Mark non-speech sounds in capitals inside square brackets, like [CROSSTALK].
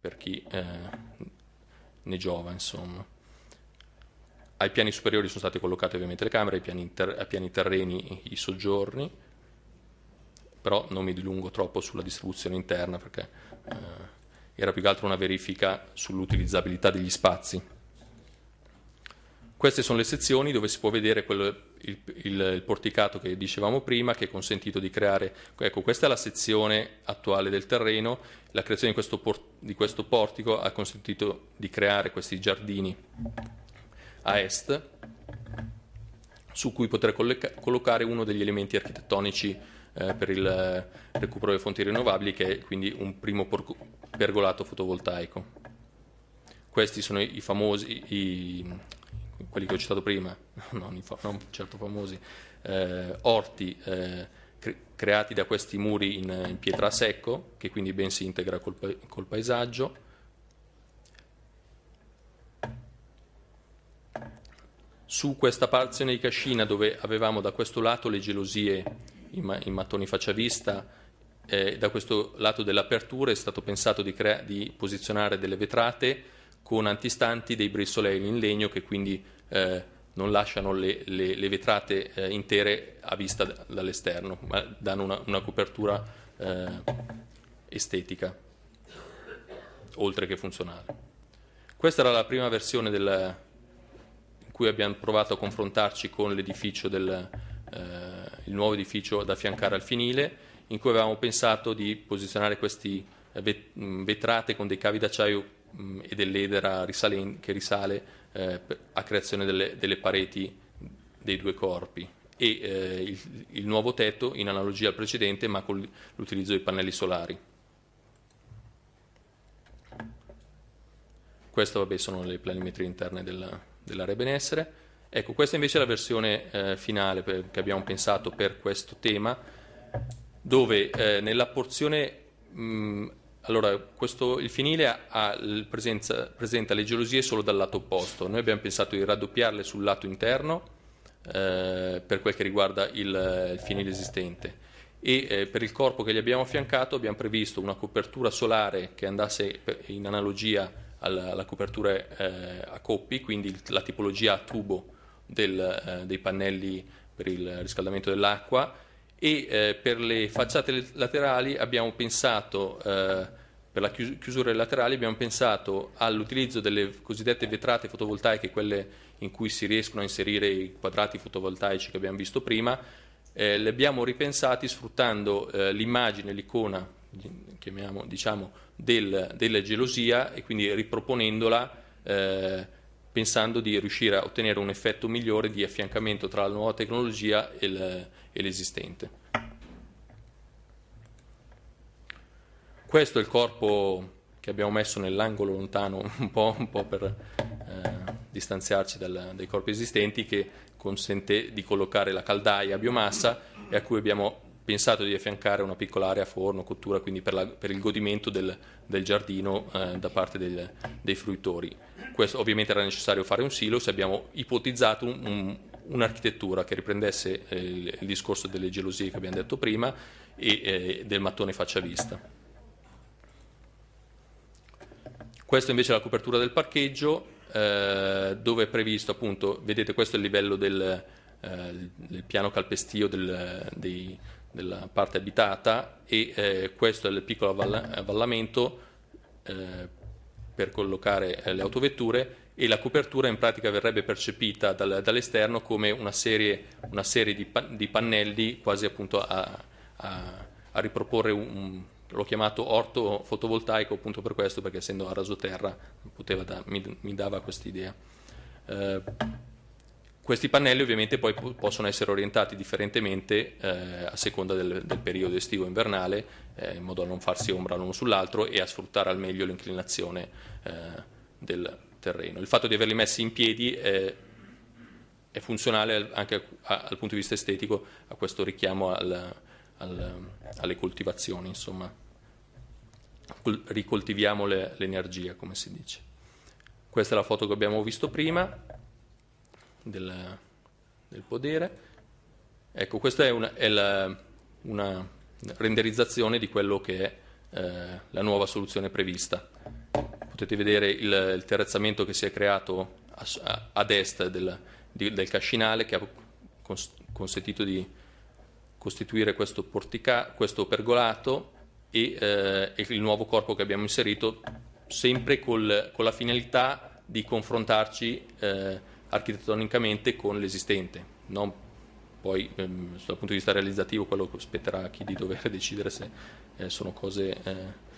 per chi eh, ne giova, insomma. Ai piani superiori sono state collocate ovviamente le camere, ai piani, ter- ai piani terreni i soggiorni, però non mi dilungo troppo sulla distribuzione interna perché eh, era più che altro una verifica sull'utilizzabilità degli spazi. Queste sono le sezioni dove si può vedere quel, il, il, il, porticato che dicevamo prima, che è consentito di creare. Ecco, questa è la sezione attuale del terreno. La creazione di questo, por, di questo portico ha consentito di creare questi giardini a est, su cui poter collocare uno degli elementi architettonici eh, per il eh, recupero delle fonti rinnovabili, che è quindi un primo pergolato fotovoltaico. Questi sono i famosi, i, quelli che ho citato prima, [LAUGHS] non, non certo famosi, eh, orti eh, cre creati da questi muri in, in, pietra a secco, che quindi ben si integra col, pa col paesaggio. Su questa porzione di cascina dove avevamo da questo lato le gelosie in, ma in mattoni facciavista, eh, da questo lato dell'apertura è stato pensato di, di posizionare delle vetrate con antistanti dei brissolei in legno che quindi eh, non lasciano le, le, le vetrate eh, intere a vista dall'esterno, ma danno una, una copertura eh, estetica, oltre che funzionale. Questa era la prima versione del, in cui abbiamo provato a confrontarci con l'edificio del, eh, il nuovo edificio da affiancare al finile, in cui avevamo pensato di posizionare queste eh, vetrate con dei cavi d'acciaio mh, mm, e dell'edera risalen- che risale eh, a creazione delle, delle, pareti dei due corpi e eh, il, il nuovo tetto in analogia al precedente ma con l'utilizzo dei pannelli solari. Queste vabbè, sono le planimetrie interne della, dell'area benessere. Ecco, questa invece è la versione eh, finale per, che abbiamo pensato per questo tema, dove eh, nella porzione mh, mm, allora, questo, il finile ha, presenza, presenta le gelosie solo dal lato opposto. Noi abbiamo pensato di raddoppiarle sul lato interno eh, per quel che riguarda il, il finile esistente e eh, per il corpo che gli abbiamo affiancato abbiamo previsto una copertura solare che andasse in analogia alla, alla copertura eh, a coppi, quindi la tipologia a tubo del, eh, dei pannelli per il riscaldamento dell'acqua e eh, per le facciate laterali abbiamo pensato eh, per la chiusura laterale abbiamo pensato all'utilizzo delle cosiddette vetrate fotovoltaiche, quelle in cui si riescono a inserire i quadrati fotovoltaici che abbiamo visto prima, eh, le abbiamo ripensati sfruttando eh, l'immagine, l'icona, diciamo, del, della gelosia e quindi riproponendola eh, pensando di riuscire a ottenere un effetto migliore di affiancamento tra la nuova tecnologia e l'esistente. Questo è il corpo che abbiamo messo nell'angolo lontano [LAUGHS] un po', un po per eh, distanziarci dal, dai corpi esistenti che consente di collocare la caldaia a biomassa e a cui abbiamo pensato di affiancare una piccola area forno, cottura, quindi per, la, per il godimento del, del giardino eh, da parte del, dei fruitori. Questo, ovviamente era necessario fare un silos, abbiamo ipotizzato un, un, un'architettura che riprendesse eh, il, il, discorso delle gelosie che abbiamo detto prima e eh, del mattone faccia vista. Questa invece è la copertura del parcheggio, eh, dove è previsto appunto, vedete questo è il livello del, eh, del piano calpestio del, dei, della parte abitata e eh, questo è il piccolo avvalla- avvallamento eh, per collocare eh, le autovetture e la copertura in pratica verrebbe percepita dal, dall'esterno come una serie, una serie di, pan- di, pannelli quasi appunto a, a, a riproporre un l'ho chiamato orto fotovoltaico appunto per questo, perché essendo a rasoterra da, mi, mi, dava quest'idea. Eh, questi pannelli ovviamente poi po possono essere orientati differentemente eh, a seconda del, del periodo estivo e invernale, eh, in modo da non farsi ombra l'uno sull'altro e a sfruttare al meglio l'inclinazione eh, del terreno. Il fatto di averli messi in piedi è, è funzionale anche a, a, dal punto di vista estetico a questo richiamo al, al, alle coltivazioni, insomma, ricoltiviamo le, l'energia, come si dice. Questa è la foto che abbiamo visto prima del, del podere. Ecco, questa è una, è la, una renderizzazione di quello che è eh, la nuova soluzione prevista. Potete vedere il, il terrazzamento che si è creato a, a, ad est del, di, del cascinale che ha cons- consentito di costituire questo, portica, questo pergolato e, eh, il nuovo corpo che abbiamo inserito, sempre col, con la finalità di confrontarci eh, architettonicamente con l'esistente. Non poi ehm, dal punto di vista realizzativo quello spetterà a chi di dover [LAUGHS] decidere se eh, sono cose eh,